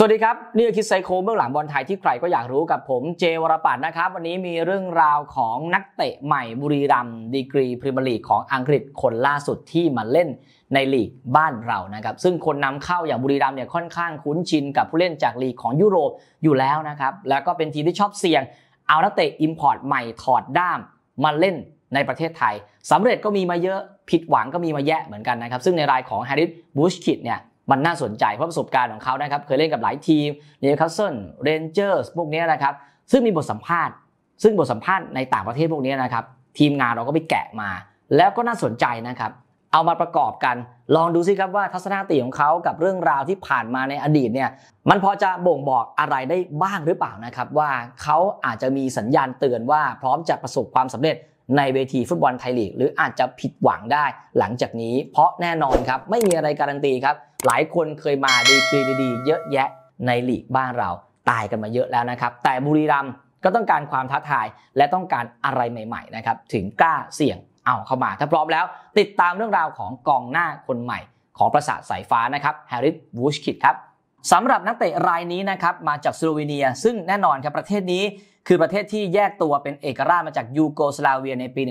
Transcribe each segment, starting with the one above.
สวัสดีครับ นี่คือคิดไซโคเบื้องหลังบอลไทยที่ใครก็อยากรู้กับผมเจวรปัตนะครับ วันนี้มีเรื่องราวของนักเตะใหม่บุรีรัมดีกรีพรีเมียร์ลีกของอังกฤษคนล่าสุดที่มาเล่นในลีกบ้านเรานะครับ ซึ่งคนนำเข้าอย่างบุรีรัมเนี่ยค่อนข้างคุ้นชินกับผู้เล่นจากลีกของยุโรปอยู่แล้วนะครับ แล้วก็เป็นทีมที่ชอบเสี่ยง เอานักเตะอิมพอร์ตใหม่ถอดด้ามมาเล่นในประเทศไทย สำเร็จก็มีมาเยอะผิดหวังก็มีมาแยะเหมือนกันนะครับซึ่งในรายของแฮร์ริสบูชคิดเนี่ยมันน่าสนใจเพราะประสบการณ์ของเขานะครับ เคยเล่นกับหลายทีมเนวคาสเซิลเรนเจอร์สพวกนี้นะครับ ซึ่งมีบทสัมภาษณ์ ซึ่งบทสัมภาษณ์ในต่างประเทศพวกนี้นะครับ ทีมงานเราก็ไปแกะมา แล้วก็น่าสนใจนะครับ เอามาประกอบกัน ลองดูซิครับว่าทัศนคติของเขากับเรื่องราวที่ผ่านมาในอดีตเนี่ย มันพอจะบ่งบอกอะไรได้บ้างหรือเปล่านะครับว่าเขาอาจจะมีสัญญาณเตือนว่า พร้อมจะประสบความสำเร็จในเวทีฟุตบอลไทยลีกหรืออาจจะผิดหวังได้ หลังจากนี้ เพราะแน่นอนครับไม่มีอะไรการันตีครับหลายคนเคยมาดีกรีดีๆเยอะแยะในหลีกบ้านเราตายกันมาเยอะแล้วนะครับ แต่บุรีรัมย์ก็ต้องการความท้าทายและต้องการอะไรใหม่ๆนะครับ ถึงกล้าเสี่ยงเอาเข้ามา ถ้าพร้อมแล้วติดตามเรื่องราวของกองหน้าคนใหม่ ของประสาทสายฟ้านะครับแฮร์ริสวูชคิดครับสำหรับนักเตะรายนี้นะครับ มาจากสโลวีเนีย ซึ่งแน่นอนครับประเทศนี้ คือประเทศที่แยกตัวเป็นเอกราชมาจากยูโกสลาเวียในปี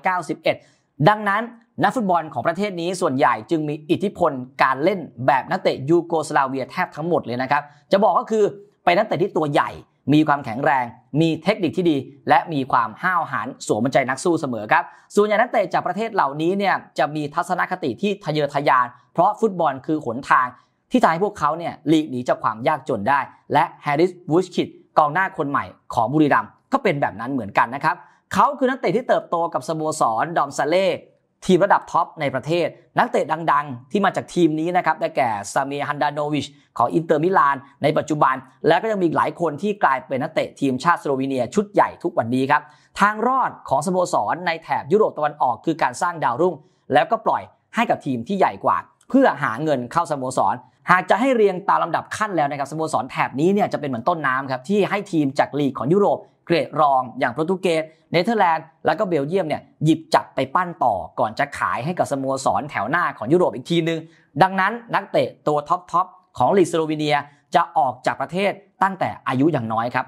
1991 ดังนั้นนักฟุตบอลของประเทศนี้ส่วนใหญ่จึงมีอิทธิพลการเล่นแบบนักเตะยูโกสลาเวียแทบทั้งหมดเลยนะครับ จะบอกก็คือเป็นนักเตะที่ตัวใหญ่มีความแข็งแรง มีเทคนิคที่ดี และมีความห้าวหาญสวมใจนักสู้เสมอครับ ส่วนใหญ่นักเตะจากประเทศเหล่านี้เนี่ยจะมีทัศนคติที่ทะเยอทะยาน เพราะฟุตบอลคือหนทางที่ทำให้พวกเขาเนี่ยหลีกหนีจากความยากจนได้ และแฮร์ริสวูชคิดกองหน้าคนใหม่ของบุรีรัมย์ก็เป็นแบบนั้นเหมือนกันนะครับเขาคือนักเตะที่เติบโตกับสโมสรดอมซาเลทีมระดับท็อปในประเทศนักเตะดังๆ ที่มาจากทีมนี้นะครับ ได้แก่ ซามีฮันดาโนวิช ของอินเตอร์มิลาน ในปัจจุบัน และก็ยังมีหลายคนที่กลายเป็นนักเตะทีมชาติสโลวีเนียชุดใหญ่ทุกวันนี้ครับ ทางรอดของสโมสร ในแถบยุโรปตะวันออกคือการสร้างดาวรุ่ง แล้วก็ปล่อยให้กับทีมที่ใหญ่กว่า เพื่อหาเงินเข้าสโมสร หากจะให้เรียงตามลำดับขั้นแล้วนะครับสโมสรแถบนี้เนี่ยจะเป็นเหมือนต้นน้ำครับที่ให้ทีมจากลีกของยุโรปเกรดรองอย่างโปรตุเกสเนเธอร์แลนด์แล้วก็เบลเยียมเนี่ยหยิบจับไปปั้นต่อก่อนจะขายให้กับสโมสรแถวหน้าของยุโรปอีกทีนึง ดังนั้นนักเตะตัวท็อปทอปของลีสโลวีเนียจะออกจากประเทศตั้งแต่อายุอย่างน้อยครับ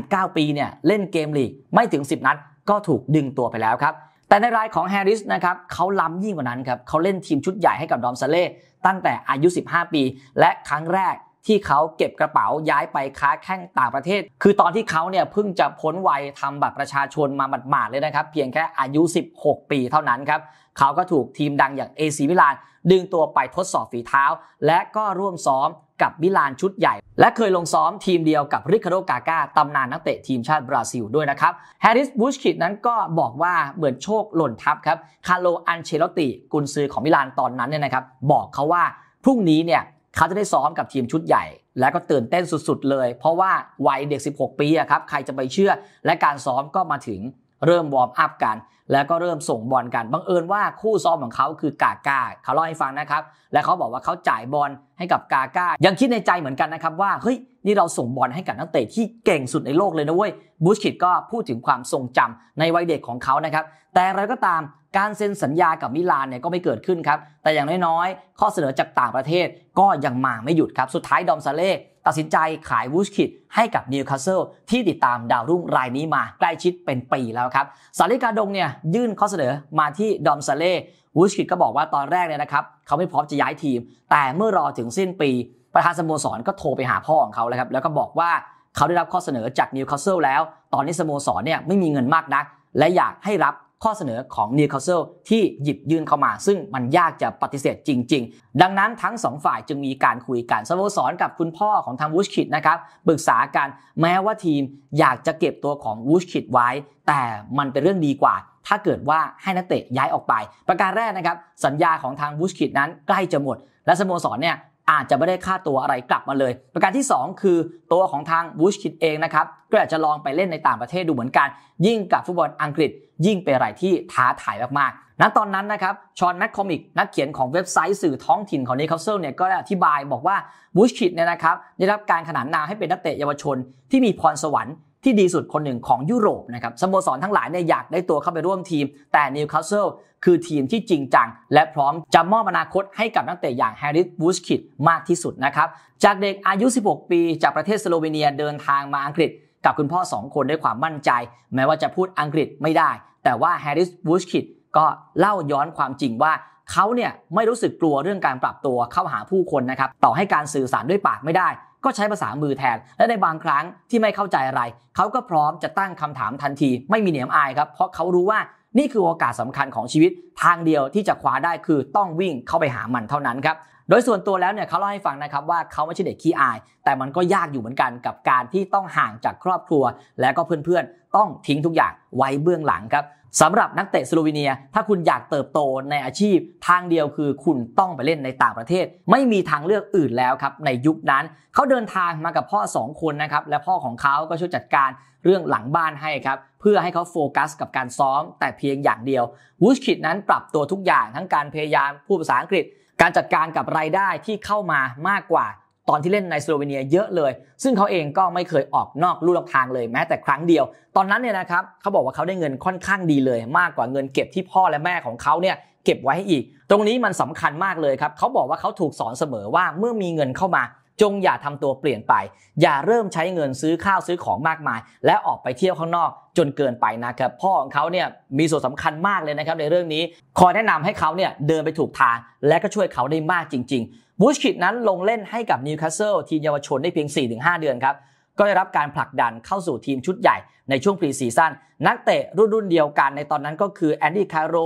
18-19 ปีเนี่ยเล่นเกมลีกไม่ถึง 10 นัดก็ถูกดึงตัวไปแล้วครับแต่ในรายของแฮร์ริสนะครับเขาล้ำยิ่งกว่านั้นครับเขาเล่นทีมชุดใหญ่ให้กับดอมซาเล่ตั้งแต่อายุ 15 ปี และครั้งแรกที่เขาเก็บกระเป๋าย้ายไปค้าแข้งต่างประเทศ คือตอนที่เขาเนี่ยเพิ่งจะพ้นวัยทำบัตรประชาชนมาหมาดๆเลยนะครับ เพียงแค่อายุ 16 ปีเท่านั้นครับ เขาก็ถูกทีมดังอย่างเอซีมิลาน ดึงตัวไปทดสอบฝีเท้า และก็ร่วมซ้อมกับมิลานชุดใหญ่ และเคยลงซ้อมทีมเดียวกับริคาร์โดกาก้าตำนานนักเตะทีมชาติบราซิลด้วยนะครับแฮร์ริสบูชคิดนั้นก็บอกว่าเหมือนโชคหล่นทับครับคาร์โล อันเชลติกุนซือของมิลานตอนนั้นเนี่ยนะครับบอกเขาว่าพรุ่งนี้เนี่ยเขาจะได้ซ้อมกับทีมชุดใหญ่ และก็ตื่นเต้นสุดๆเลย เพราะว่าวัยเด็ก 16 ปีอะครับ ใครจะไปเชื่อ และการซ้อมก็มาถึงเริ่มวอร์มอัพกัน แล้วก็เริ่มส่งบอลกัน บังเอิญว่าคู่ซ้อมของเขาคือกากาเขาเล่าให้ฟังนะครับ และเขาบอกว่าเขาจ่ายบอลให้กับกากายังคิดในใจเหมือนกันนะครับว่าเฮ้ยนี่เราส่งบอลให้กับนักเตะที่เก่งสุดในโลกเลยนะเว้ยบูชคิดก็พูดถึงความทรงจำในวัยเด็กของเขานะครับแต่อะไรก็ตามการเซ็นสัญญากับมิลานเนี่ยก็ไม่เกิดขึ้นครับ แต่อย่างน้อยๆ ข้อเสนอจากต่างประเทศก็ยังมาไม่หยุดครับสุดท้ายดอมซาเล่ตัดสินใจขายวูชคิดให้กับนิวคาสเซิลที่ติดตามดาวรุ่งรายนี้มา ใกล้ชิดเป็นปีแล้วครับสาริกาดงเนี่ยยื่นข้อเสนอมาที่ดอมซาเล่วูชคิดก็บอกว่าตอนแรกเนี่ยนะครับ เขาไม่พร้อมจะย้ายทีม แต่เมื่อรอถึงสิ้นปี ประธานสโมสรก็โทรไปหาพ่อของเขาแล้วครับแล้วก็บอกว่าเขาได้รับข้อเสนอจากนิวคาสเซิลแล้ว ตอนนี้สโมสรเนี่ยไม่มีเงินมากนัก และอยากให้รับข้อเสนอของนิวคาสเซิลที่หยิบยื่นเข้ามา ซึ่งมันยากจะปฏิเสธจริง ๆ ดังนั้นทั้ง2ฝ่ายจึงมีการคุยกันสโมสรกับคุณพ่อของทางวูชคิดนะครับ ปรึกษากันแม้ว่าทีมอยากจะเก็บตัวของวูชคิดไว้ แต่มันเป็นเรื่องดีกว่า ถ้าเกิดว่าให้นักเตะย้ายออกไป ประการแรกนะครับ สัญญาของทางวูชคิดนั้นใกล้จะหมด และสโมสรเนี่ยอาจจะไม่ได้ค่าตัวอะไรกลับมาเลย ประการที่ 2 คือตัวของทางบูชคิดเองนะครับก็อาจจะลองไปเล่นในต่างประเทศดูเหมือนกัน ยิ่งกับฟุตบอลอังกฤษยิ่งเป็นอะไรที่ท้าทายมากๆ ณ ตอนนั้นนะครับชอนแมคคอมิกนักเขียนของเว็บไซต์สื่อท้องถิ่นของนิคาสเซิลเนี่ย ก็ได้อธิบายบอกว่าบูชคิดเนี่ยนะครับได้รับการขนานนามให้เป็นนักเตะเยาวชนที่มีพรสวรรค์ที่ดีสุดคนหนึ่งของยุโรปนะครับสโมสรทั้งหลายเนี่ยอยากได้ตัวเข้าไปร่วมทีม แต่นิวคาสเซิลคือทีมที่จริงจัง และพร้อมจะมอบอนาคตให้กับนักเตะอย่างแฮร์ริสบูชคิดมากที่สุดนะครับ จากเด็กอายุ 16 ปี จากประเทศสโลวีเนียเดินทางมาอังกฤษ กับคุณพ่อ 2 คนด้วยความมั่นใจ แม้ว่าจะพูดอังกฤษไม่ได้ แต่ว่าแฮร์ริสบูชคิดก็เล่าย้อนความจริงว่าเขาเนี่ยไม่รู้สึกกลัวเรื่องการปรับตัวเข้าหาผู้คนนะครับต่อให้การสื่อสารด้วยปากไม่ได้ก็ใช้ภาษามือแทน และในบางครั้งที่ไม่เข้าใจอะไร เขาก็พร้อมจะตั้งคำถามทันที ไม่มีเหนียมอายครับ เพราะเขารู้ว่านี่คือโอกาสสาคัญของชีวิต ทางเดียวที่จะคว้าได้คือต้องวิ่งเข้าไปหามันเท่านั้นครับ โดยส่วนตัวแล้วเนี่ยเขาเล่าให้ฟังนะครับว่าเขาไม่ใช่เด็กขี้อาย แต่มันก็ยากอยู่เหมือนกันกับการที่ต้องห่างจากครอบครัวและก็เพื่อนๆ ต้องทิ้งทุกอย่างไว้เบื้องหลังครับสำหรับนักเตะสโลวีเนีย ถ้าคุณอยากเติบโตในอาชีพทางเดียวคือ คุณต้องไปเล่นในต่างประเทศ ไม่มีทางเลือกอื่นแล้วครับในยุคนั้นเขาเดินทางมากับพ่อ2คนนะครับและพ่อของเขาก็ช่วยจัดการเรื่องหลังบ้านให้ครับ เพื่อให้เขาโฟกัสกับการซ้อม แต่เพียงอย่างเดียววูชคิดนั้นปรับตัวทุกอย่างทั้งการพยายามพูดภาษาอังกฤษ การจัดการกับรายได้ที่เข้ามามากกว่า ตอนที่เล่นในสโลวีเนียเยอะเลย ซึ่งเขาเองก็ไม่เคยออกนอกลู่นอกทางเลยแม้แต่ครั้งเดียว ตอนนั้นเนี่ยนะครับเขาบอกว่าเขาได้เงินค่อนข้างดีเลย มากกว่าเงินเก็บที่พ่อและแม่ของเขาเนี่ยเก็บไว้ให้อีก ตรงนี้มันสำคัญมากเลยครับเขาบอกว่าเขาถูกสอนเสมอว่าเมื่อมีเงินเข้ามาจงอย่าทำตัวเปลี่ยนไป อย่าเริ่มใช้เงินซื้อข้าวซื้อของมากมาย และออกไปเที่ยวข้างนอกจนเกินไปนะครับ พ่อของเขาเนี่ยมีส่วนสำคัญมากเลยนะครับในเรื่องนี้ คอยแนะนำให้เขาเนี่ยเดินไปถูกทาง และก็ช่วยเขาได้มากจริงๆบูชคิดนั้นลงเล่นให้กับนิวคาสเซิลทีมเยาวชนได้เพียง 4-5 เดือนครับ ก็ได้รับการผลักดันเข้าสู่ทีมชุดใหญ่ในช่วงพรีซีซั่นนักเตะรุ่นรุ่นเดียวกันในตอนนั้นก็คือแอนดี้คาร์โร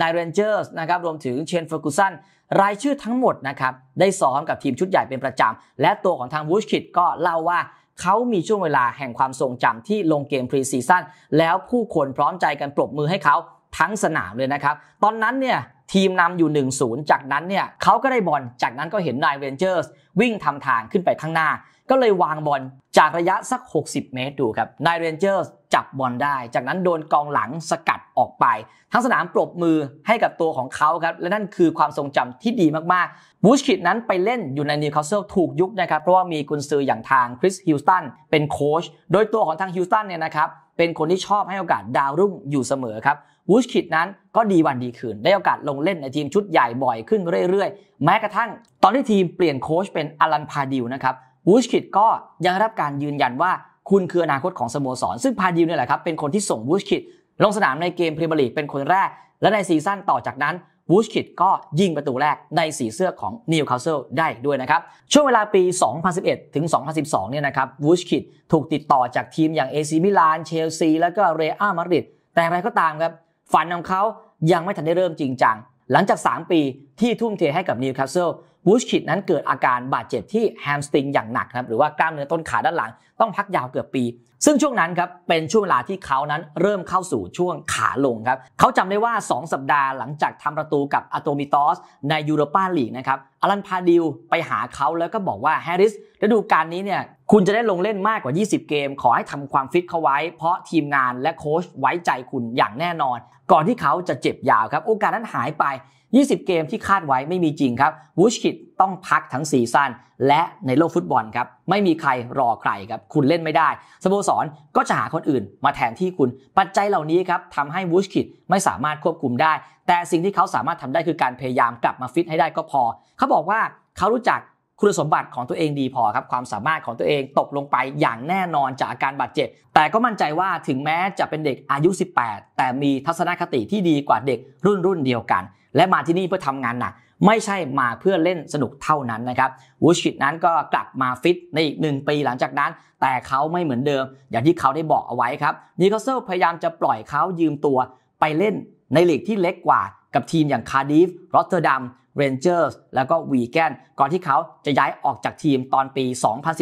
นายเรนเจอร์สนะครับรวมถึงเชนเฟอร์กูสันรายชื่อทั้งหมดนะครับ ได้ซ้อมกับทีมชุดใหญ่เป็นประจำและตัวของทางวูชคิดก็เล่าว่า เขามีช่วงเวลาแห่งความทรงจำที่ลงเกมพรีซีซั่นแล้วผู้คนพร้อมใจกันปรบมือให้เขาทั้งสนามเลยนะครับ ตอนนั้นเนี่ย ทีมนำอยู่1-0จากนั้นเนี่ยเขาก็ได้บอลจากนั้นก็เห็นนายเวนเจอร์สวิ่งทำทางขึ้นไปข้างหน้าก็เลยวางบอลจากระยะสัก 60 เมตรดูครับนายเรนเจอร์จับบอลได้ จากนั้นโดนกองหลังสกัดออกไป ทั้งสนามปรบมือให้กับตัวของเขาครับ และนั่นคือความทรงจำที่ดีมากๆบูชคิดนั้นไปเล่นอยู่ในนิวคาสเซิลถูกยุคนะครับ เพราะว่ามีกุนซืออย่างทางคริสฮิลตันเป็นโค้ช โดยตัวของทางฮิลตันเนี่ยนะครับ เป็นคนที่ชอบให้โอกาสดาวรุ่งอยู่เสมอครับบูชคิดนั้นก็ดีวันดีคืน ได้โอกาสลงเล่นในทีมชุดใหญ่บ่อยขึ้นเรื่อย ๆ แม้กระทั่ง ตอนที่ทีมเปลี่ยนโค้ชเป็นอลันพาดิวนะครับวูชคิดก็ยังรับการยืนยันว่าคุณคืออนาคตของสโมสรซึ่งพาดิวเนี่ยแหละครับเป็นคนที่ส่งวูชคิดลงสนามในเกมพรีเมียร์ลีกเป็นคนแรก และในซีซั่นต่อจากนั้นวูชคิดก็ยิงประตูแรกในสีเสื้อของนิวคาสเซิลได้ด้วยนะครับช่วงเวลาปี 2011 ถึง 2012 เนี่ยนะครับวูชคิดถูกติดต่อจากทีมอย่างเอซีมิลานเชลซีและก็เรอัลมาดริดแต่อะไรก็ตามครับฝันของเขายังไม่ทันได้เริ่มจริงจังหลังจาก 3 ปีที่ทุ่มเทให้กับนิวคาสเซิลบูชคิดนั้นเกิดอาการบาดเจ็บที่แฮมสติงอย่างหนักครับหรือว่ากล้ามเนื้อต้นขาด้านหลังต้องพักยาวเกือบปี ซึ่งช่วงนั้นครับเป็นช่วงเวลาที่เขานั้นเริ่มเข้าสู่ช่วงขาลงครับเขาจำได้ว่า 2 สัปดาห์หลังจากทำประตูกับอะโตมิตอสในยูโรปาลีกนะครับ อลันพาดิวไปหาเขาแล้วก็บอกว่าแฮร์ริสฤดูกาลนี้เนี่ยคุณจะได้ลงเล่นมากกว่า 20 เกม ขอให้ทำความฟิตเขาไว้ เพราะทีมงานและโค้ชไว้ใจคุณอย่างแน่นอน ก่อนที่เขาจะเจ็บยาวครับโอกาสนั้นหายไป20 เกมที่คาดไว้ไม่มีจริงครับวูชคิดต้องพักทั้งซีซั่นและในโลกฟุตบอลครับ ไม่มีใครรอใครครับ คุณเล่นไม่ได้ สโมสรก็จะหาคนอื่น มาแทนที่คุณ ปัจจัยเหล่านี้ครับทำให้วูชคิดไม่สามารถควบคุมได้ แต่สิ่งที่เขาสามารถทำได้คือการพยายามกลับมาฟิตให้ได้ก็พอ เขาบอกว่าเขารู้จักคุณสมบัติของตัวเองดีพอครับ ความสามารถของตัวเองตกลงไปอย่างแน่นอนจากอาการบาดเจ็บแต่ก็มั่นใจว่าถึงแม้จะเป็นเด็กอายุ 18 แต่มีทัศนคติที่ดีกว่าเด็กรุ่นรุ่นเดียวกัน และมาที่นี่เพื่อทำงานหนักไม่ใช่มาเพื่อเล่นสนุกเท่านั้นนะครับวูชิตนั้นก็กลับมาฟิตในอีกหนึ่งปีหลังจากนั้น แต่เขาไม่เหมือนเดิม อย่างที่เขาได้บอกเอาไว้ครับนิคาเซิลพยายามจะปล่อยเขายืมตัวไปเล่นในลีกที่เล็กกว่ากับทีมอย่างคาร์ดิฟรอตเตอร์ดัมเรนเจอร์สแล้วก็วีแกนก่อนที่เขาจะย้ายออกจากทีมตอนปี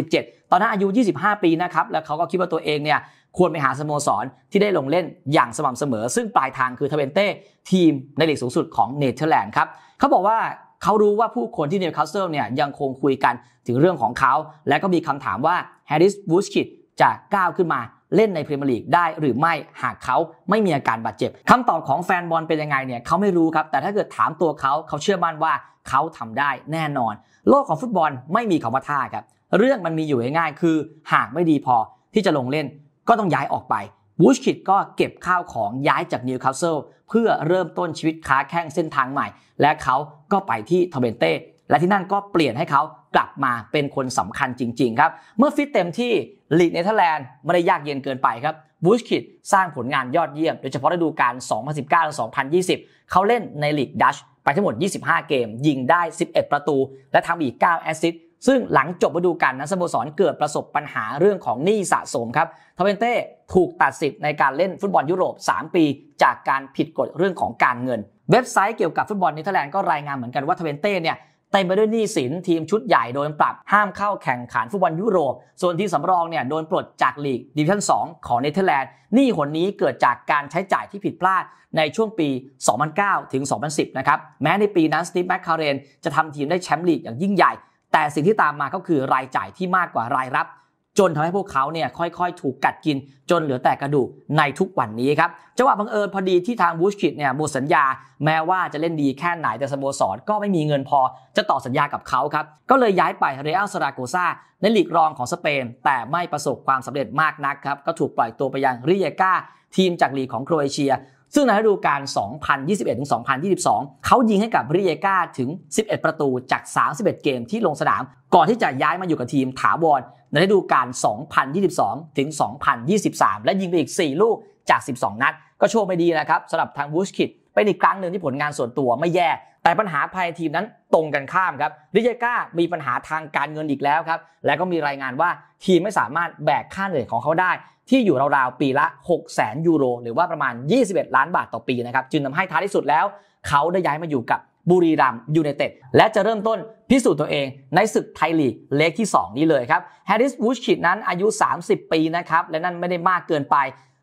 2017 ตอนนั้นอายุ 25 ปีนะครับ แล้วเขาก็คิดว่าตัวเองเนี่ยควรไปหาสโมสร ที่ได้ลงเล่นอย่างสม่ำเสมอ ซึ่งปลายทางคือทเวนเต้ทีมในลีกสูงสุดของเนเธอร์แลนด์ครับเขาบอกว่าเขารู้ว่าผู้คนที่เนวคาสเซิลเนี่ย ยังคงคุยกันถึงเรื่องของเขา และก็มีคำถามว่าแฮร์ริสบูชคิดจะก้าวขึ้นมาเล่นในพรีเมียร์ลีกได้หรือไม่หากเขาไม่มีอาการบาดเจ็บคำตอบของแฟนบอลเป็นยังไงเนี่ยเขาไม่รู้ครับ แต่ถ้าเกิดถามตัวเขาเขาเชื่อมั่นว่าเขาทำได้แน่นอน โลกของฟุตบอลไม่มีคำว่าท่าครับเรื่องมันมีอยู่ง่ายๆคือหากไม่ดีพอที่จะลงเล่นก็ต้องย้ายออกไปบูชคิดก็เก็บข้าวของย้ายจากนิวคาสเซิลเพื่อเริ่มต้นชีวิตค้าแข้งเส้นทางใหม่ และเขาก็ไปที่ทเบนเต้และที่นั่นก็เปลี่ยนให้เขากลับมาเป็นคนสำคัญจริง ๆครับ เมื่อฟิตเต็มที่ลีกเนเธอร์แลนด์ไม่ได้ยากเย็นเกินไปครับบูชคิดสร้างผลงานยอดเยี่ยม โดยเฉพาะฤดูกาล2019-2020 เขาเล่นในลีกดัชไปทั้งหมด 25 เกม ยิงได้ 11 ประตู และทำอีก 9 แอสซิสต์ซึ่งหลังจบฤดูกาลนั้นสโมสรเกิดประสบปัญหาเรื่องของหนี้สะสมครับทเวนเต้ถูกตัดสิทธิ์ในการเล่นฟุตบอลยุโรป 3 ปี จากการผิดกฎเรื่องของการเงินเว็บไซต์เกี่ยวกับฟุตบอลเนเธอร์แลนด์ก็รายงานเหมือนกันว่าทเวนเต้เนี่ยเต็มไปด้วยหนี้สิน ทีมชุดใหญ่โดนปรับห้ามเข้าแข่งขันฟุตบอลยุโรปส่วนทีมสำรองเนี่ยโดนปลดจากลีกดิวิชั่น2ของเนเธอร์แลนด์หนี้หนนี้เกิดจากการใช้จ่ายที่ผิดพลาดในช่วงปี 2009 ถึง 2010 นะครับแม้ในปีนั้นสตีฟแมคคาเรนจะทำทีมได้แชมป์ลีกอย่างยิ่งใหญ่ แต่สิ่งที่ตามมาก็คือรายจ่ายที่มากกว่ารายรับจนทำให้พวกเขาเนี่ยค่อย ๆ ถูกกัดกินจนเหลือแต่กระดูกในทุกวันนี้ครับจังหวะบังเอิญพอดีที่ทางบูชคิดเนี่ยหมดสัญญา แม้ว่าจะเล่นดีแค่ไหนแต่สโมสรก็ไม่มีเงินพอ จะต่อสัญญากับเขาครับก็เลยย้ายไปเรอัลซาราโกซาในลีกรองของสเปน แต่ไม่ประสบความสำเร็จมากนักครับ ก็ถูกปล่อยตัวไปยังริเยกาทีมจากลีกของโครเอเชียซึ่งในฤดูกาล2021ถึง2022เขายิงให้กับริเยกาถึง11ประตูจาก 31 เกมที่ลงสนามก่อนที่จะย้ายมาอยู่กับทีมถาวรในฤดูกาล2022 ถึง 2023 และยิงไปอีก 4 ลูกจาก 12 นัด ก็โชว์ไม่ดีนะครับสำหรับทางบูชคิดเป็นอีกครั้งหนึ่งที่ผลงานส่วนตัวไม่แย่ แต่ปัญหาภายในทีมนั้นตรงกันข้ามครับดิเจก้า มีปัญหาทางการเงินอีกแล้วครับ และก็มีรายงานว่าทีมไม่สามารถแบกค่าเหนื่อยของเขาได้ ที่อยู่ราวๆ ปีละ 6 0แสนยูโร หรือว่าประมาณ 21 ล้านบาทต่อปีนะครับจึงทำให้ท้ายที่สุดแล้ว เขาได้ย้ายมาอยู่กับบุรีรัมยูไนเต็ดและจะเริ่มต้นพิสูจน์ตัวเองในศึกไทยลีกเลกที่ 2 นี้เลยครับแฮร์ริสวูชิดนั้นอายุ 30 ปีนะครับ และนั่นไม่ได้มากเกินไป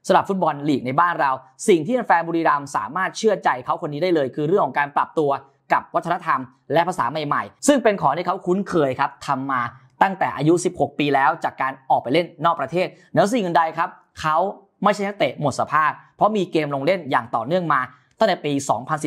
สำหรับฟุตบอลลีกในบ้านเรา สิ่งที่แฟนบุรีรัมสามารถเชื่อใจเขาคนนี้ได้เลย คือเรื่องของการปรับตัวกับวัฒนธรรม และภาษาใหม่ๆ ซึ่งเป็นของที่เขาคุ้นเคยครับทำมาตั้งแต่อายุ 16 ปีแล้วจากการออกไปเล่นนอกประเทศแล้วสิ่งอื่นใดครับ เขาไม่ใช่นักเตะหมดสภาพ เพราะมีเกมลงเล่นอย่างต่อเนื่องมาตั้งแต่ปี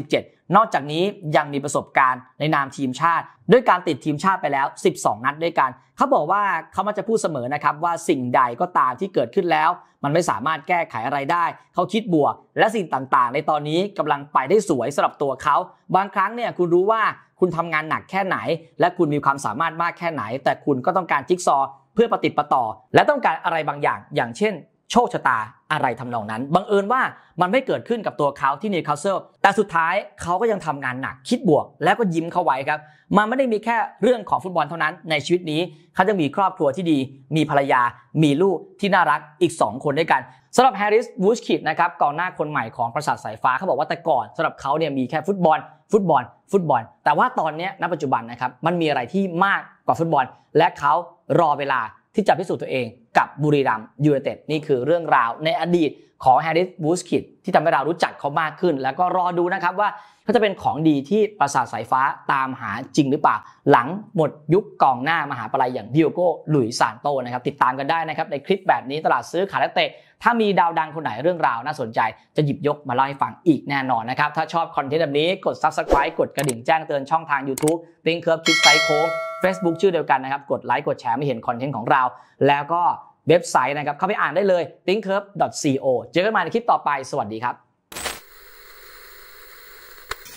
2017 นอกจากนี้ยังมีประสบการณ์ในนามทีมชาติ ด้วยการติดทีมชาติไปแล้ว 12 นัดด้วยกัน เขาบอกว่าเขามักจะพูดเสมอนะครับ ว่าสิ่งใดก็ตามที่เกิดขึ้นแล้ว มันไม่สามารถแก้ไขอะไรได้ เขาคิดบวกและสิ่งต่างๆ ในตอนนี้กำลังไปได้สวยสำหรับตัวเขา บางครั้งเนี่ย คุณรู้ว่าคุณทำงานหนักแค่ไหน และคุณมีความสามารถมากแค่ไหน แต่คุณก็ต้องการจิ๊กซอ เพื่อประติดประต่อและต้องการอะไรบางอย่าง อย่างเช่นโชคชะตาอะไรทำนองนั้น บังเอิญว่ามันไม่เกิดขึ้นกับตัวเขาที่นิวคาสเซิล แต่สุดท้ายเขาก็ยังทำงานหนัก คิดบวกแล้วก็ยิ้มเข้าไว้ครับ มันไม่ได้มีแค่เรื่องของฟุตบอลเท่านั้นในชีวิตนี้ เขายังมีครอบครัวที่ดี มีภรรยา มีลูกที่น่ารักอีก 2 คนด้วยกัน สำหรับแฮร์ริสบูชคิดนะครับกองหน้าคนใหม่ของประสาทสายฟ้าเขาบอกว่าแต่ก่อนสำหรับเขาเนี่ยมีแค่ฟุตบอล ฟุตบอล ฟุตบอล แต่ว่าตอนนี้ณปัจจุบันนะครับมันมีอะไรที่มากกว่าฟุตบอลและเขารอเวลาที่จะพิสูจน์ตัวเองกับบุรีรัมยูเนเต็ดนี่คือเรื่องราวในอดีตของแฮร์ริสบูสคิดที่ทำให้เรารู้จักเขามากขึ้น แล้วก็รอดูนะครับว่า เขาจะเป็นของดีที่ประสาทสายฟ้าตามหาจริงหรือเปล่า หลังหมดยุคกองหน้ามหาปลายอย่างดิโอโก้หลุยซานโตนะครับ ติดตามกันได้นะครับในคลิปแบบนี้ตลาดซื้อขายเตะถ้ามีดาวดังคนไหนเรื่องราวน่าสนใจจะหยิบยกมาเล่าให้ฟังอีกแน่นอนนะครับถ้าชอบคอนเทนต์แบบนี้กด Subscribe กดกระดิ่งแจ้งเตือนช่องทาง YouTube ลิงเคิร์ฟคลิดไซโค้ Facebook ชื่อเดียวกันนะครับ กดไลค์กดแชร์ไม่เห็นคอนเทนต์ของเรา แล้วก็เว็บไซต์นะครับ เข้าไปอ่านได้เลย t i n k c u r v e c o เจอกันใหม่ในคลิปต่อไป สวัสดีครับ